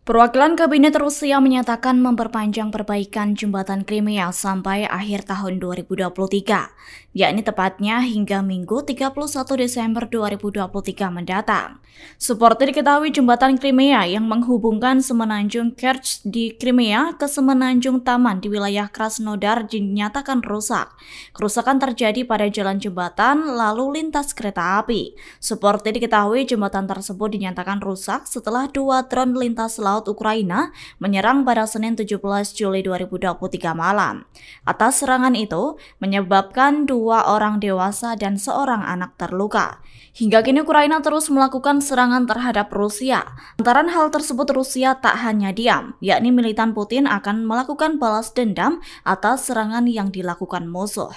Perwakilan Kabinet Rusia menyatakan memperpanjang perbaikan jembatan Crimea sampai akhir tahun 2023, yakni tepatnya hingga Minggu 31 Desember 2023 mendatang. Seperti diketahui jembatan Crimea yang menghubungkan semenanjung Kerch di Crimea ke semenanjung Taman di wilayah Krasnodar dinyatakan rusak. Kerusakan terjadi pada jalan jembatan lalu lintas kereta api. Seperti diketahui jembatan tersebut dinyatakan rusak setelah dua drone lintas laut Laut Ukraina menyerang pada Senin 17 Juli 2023 malam. Atas serangan itu, menyebabkan dua orang dewasa dan seorang anak terluka. Hingga kini Ukraina terus melakukan serangan terhadap Rusia. Lantaran hal tersebut Rusia tak hanya diam, yakni militan Putin akan melakukan balas dendam atas serangan yang dilakukan musuh.